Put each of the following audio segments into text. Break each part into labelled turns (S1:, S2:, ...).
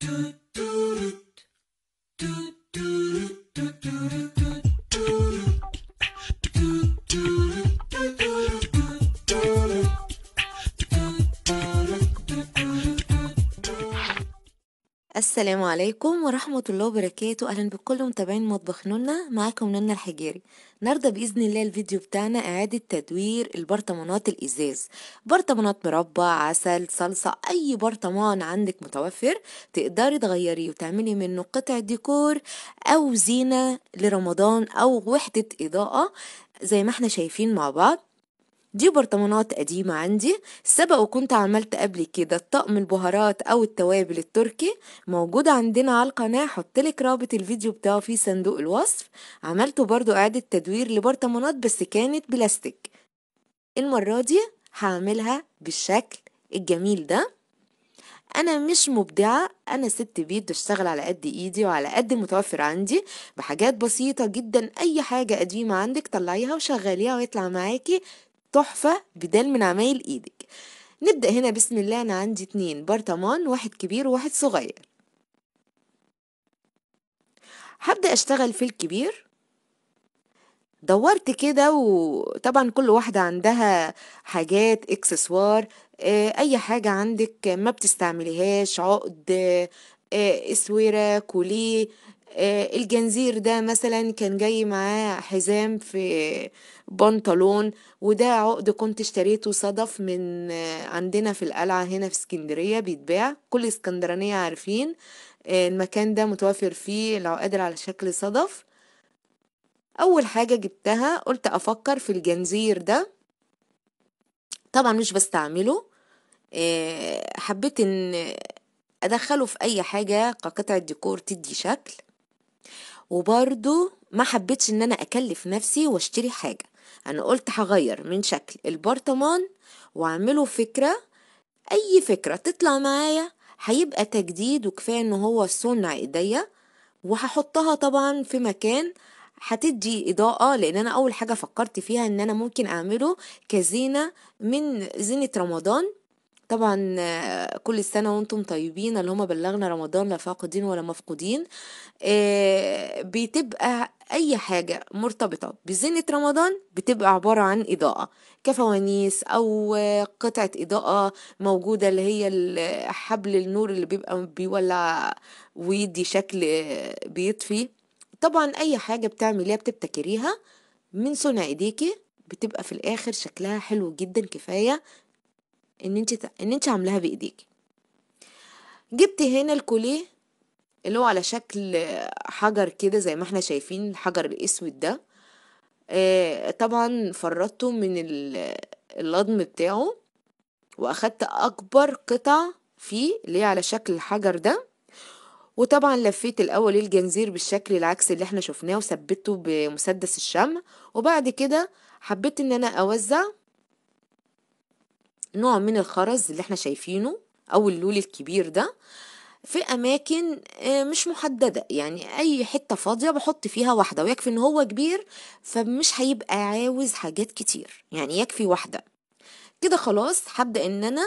S1: Good. السلام عليكم ورحمة الله وبركاته أهلا بكل متابعين مطبخ نونا معاكم نونا الحجيري النهاردة بإذن الله الفيديو بتاعنا إعادة تدوير البرطمانات الإزاز برطمانات مربى عسل صلصة أي برطمان عندك متوفر تقدري تغيريه وتعملي منه قطع ديكور أو زينة لرمضان أو وحدة إضاءة زي ما احنا شايفين مع بعض دي برطمانات قديمة عندي سبق وكنت عملت قبل كده الطقم البهارات أو التوابل التركي موجود عندنا على القناة حطلك رابط الفيديو بتاعه في صندوق الوصف عملته برضو إعادة تدوير لبرطمانات بس كانت بلاستيك المرة دي هعملها بالشكل الجميل ده انا مش مبدعه انا ست بيت بشتغل على قد ايدي وعلى قد متوفر عندي بحاجات بسيطه جدا اي حاجه قديمه عندك طلعيها وشغليها ويطلع معاكي تحفة بدال من عمايل ايدك نبدأ هنا بسم الله انا عندي اتنين برطمان واحد كبير وواحد صغير هبدأ اشتغل في الكبير دورت كده وطبعا كل واحدة عندها حاجات اكسسوار آه، اي حاجة عندك ما بتستعمليهاش عقد آه، اسورة كوليه آه، الجنزير ده مثلا كان جاي معاه حزام في بنطلون وده عقد كنت اشتريته صدف من آه، عندنا في القلعة هنا في اسكندرية بيتباع كل اسكندرانية عارفين آه، المكان ده متوفر فيه العقاد على شكل صدف أول حاجة جبتها قلت أفكر في الجنزير ده طبعا مش بستعمله حبيت ان ادخله في اي حاجة كقطعة ديكور تدي شكل وبرضو ما حبيتش ان انا اكلف نفسي واشتري حاجة انا قلت هغير من شكل البرطمان واعمله فكرة اي فكرة تطلع معايا هيبقى تجديد وكفاية ان هو صنع ايديا وهحطها طبعا في مكان هتدي اضاءة لان انا اول حاجة فكرت فيها ان انا ممكن اعمله كزينة من زينة رمضان طبعا كل سنة وانتم طيبين اللهم بلغنا رمضان لا فاقدين ولا مفقودين آه، بتبقى أي حاجة مرتبطة بزينة رمضان بتبقى عبارة عن إضاءة كفوانيس أو قطعة إضاءة موجودة اللي هي حبل النور اللي بيبقى بيولع ويدي شكل بيطفي طبعا أي حاجة بتعمليها بتبتكريها من صنع إيديكي بتبقى في الآخر شكلها حلو جدا كفاية ان انت ان انت عاملاها بايديكي جبت هنا الكوليه اللي هو على شكل حجر كده زي ما احنا شايفين الحجر الاسود ده طبعا فرطته من اللضم بتاعه واخدت اكبر قطع فيه اللي هي على شكل الحجر ده وطبعا لفيت الاول الجنزير بالشكل العكسي اللي احنا شفناه وثبته بمسدس الشمع وبعد كده حبيت ان انا اوزع نوع من الخرز اللي احنا شايفينه او اللول الكبير ده في اماكن آه، مش محدده يعني اي حته فاضيه بحط فيها واحده ويكفي ان هو كبير فمش هيبقى عاوز حاجات كتير يعني يكفي واحده كده خلاص هبدا ان انا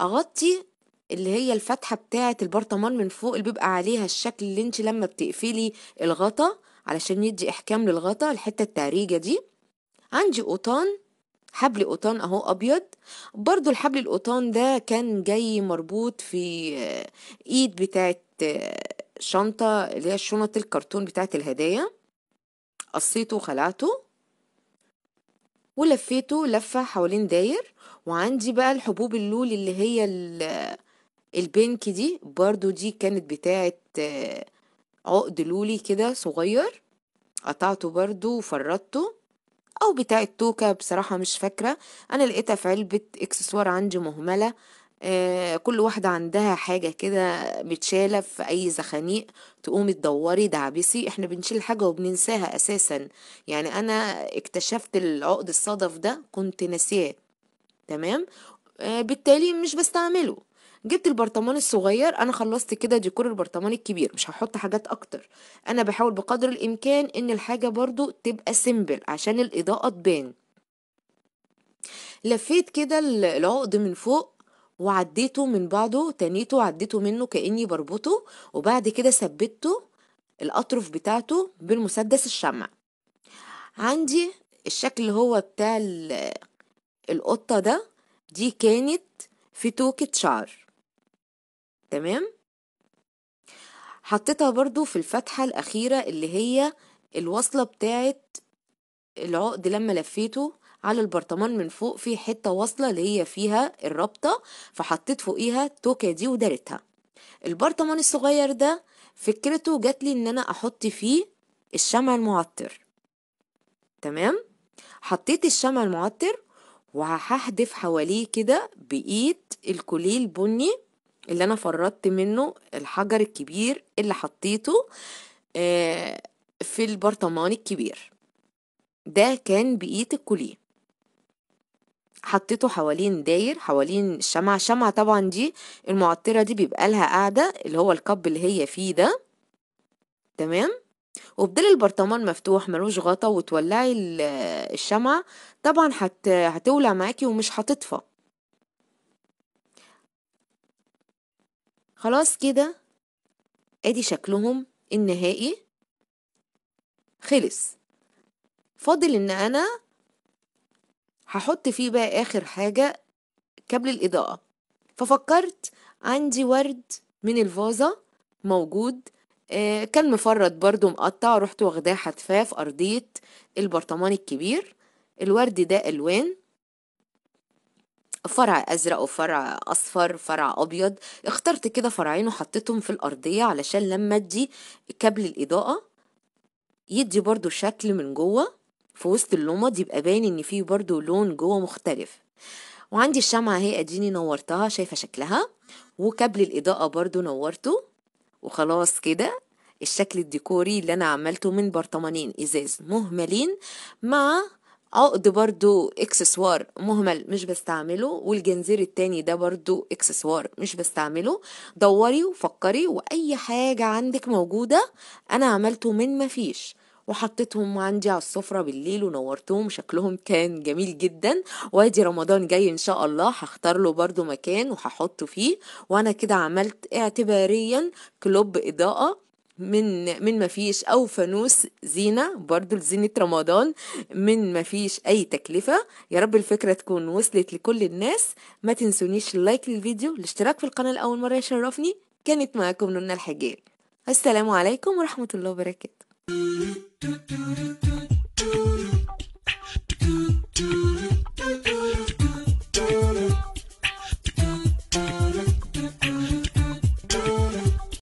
S1: اغطي اللي هي الفتحه بتاعه البرطمان من فوق اللي بيبقى عليها الشكل اللي انت لما بتقفلي الغطا علشان يدي احكام للغطا الحته التعريجه دي عندي قطان حبل قطان اهو ابيض برضو الحبل القطان ده كان جاي مربوط في آه، ايد بتاعت آه، شنطة اللي هي شنط الكرتون بتاعت الهدايا قصيته وخلعته ولفيته لفة حوالين داير وعندي بقى الحبوب اللول اللي هي آه، البينك دي برضو دي كانت بتاعت عقد لولي كده صغير قطعته برضو وفردته أو بتاع التوكة بصراحة مش فاكرة أنا لقيتها في علبة إكسسوار عندي مهملة آه، كل واحدة عندها حاجة كده متشالة في أي زخانيق تقومي تدوري دعبسي احنا بنشيل حاجة وبننساها أساسا يعني أنا اكتشفت العقد الصدف ده كنت ناسياه تمام آه، بالتالي مش بستعمله جبت البرطمان الصغير انا خلصت كده ديكور البرطمان الكبير مش هحط حاجات اكتر انا بحاول بقدر الامكان ان الحاجه برضو تبقى سيمبل عشان الاضاءه تبان لفيت كده العقد من فوق وعديته من بعضه تنيته وعديته منه كاني بربطه وبعد كده ثبته الاطرف بتاعته بالمسدس الشمع عندي الشكل اللي هو بتاع القطه ده دي كانت في توكة شعر تمام حطيتها برضو في الفتحة الأخيرة اللي هي الوصلة بتاعت العقد لما لفيته على البرطمان من فوق في حتة وصلة اللي هي فيها الرابطة فحطيت فوقيها التوكة دي ودارتها البرطمان الصغير ده فكرته جاتلي ان انا احط فيه الشمع المعطر تمام حطيت الشمع المعطر وهحدف حواليه كده بايد الكليل بني اللي انا فردت منه الحجر الكبير اللي حطيته آه، في البرطمان الكبير ده كان بقية الكوليه حطيته حوالين داير حوالين الشمعة الشمعة طبعا دي المعطرة دي بيبقى لها قاعدة اللي هو الكب اللي هي فيه ده تمام وبدل البرطمان مفتوح ملوش غطا وتولعي الشمعة طبعا هتولع معاكي ومش هتطفى خلاص كده ادي شكلهم النهائي خلص فاضل ان انا هحط فيه بقى اخر حاجة كابل الاضاءة ففكرت عندي ورد من الفازة موجود آه كان مفرد برضو مقطع رحت واخداه حتفاه في ارضية البرطمان الكبير الورد ده الوان فرع ازرق وفرع اصفر فرع ابيض اخترت كده فرعين وحطيتهم في الارضيه علشان لما ادي كابل الاضاءه يدي برضو شكل من جوه في وسط اللمض يبقى باين ان فيه برضو لون جوه مختلف وعندي الشمعة اهي اديني نورتها شايفة شكلها وكابل الاضاءة برضو نورته وخلاص كده الشكل الديكوري اللي انا عملته من برطمانين ازاز مهملين مع عقد برضو اكسسوار مهمل مش بستعمله والجنزير التاني ده برضو اكسسوار مش بستعمله دوري وفكري واي حاجة عندك موجودة انا عملته من مفيش وحطيتهم عندي على السفرة بالليل ونورتهم شكلهم كان جميل جدا وادي رمضان جاي ان شاء الله هختار له برضو مكان وهحطه فيه وانا كده عملت اعتباريا كلوب اضاءة من من ما فيش او فانوس زينه برضو لزينه رمضان من ما فيش اي تكلفه يا رب الفكره تكون وصلت لكل الناس ما تنسونيش اللايك للفيديو الاشتراك في القناه لاول مره يشرفني كانت معاكم نونا الحجاري السلام عليكم ورحمه الله وبركاته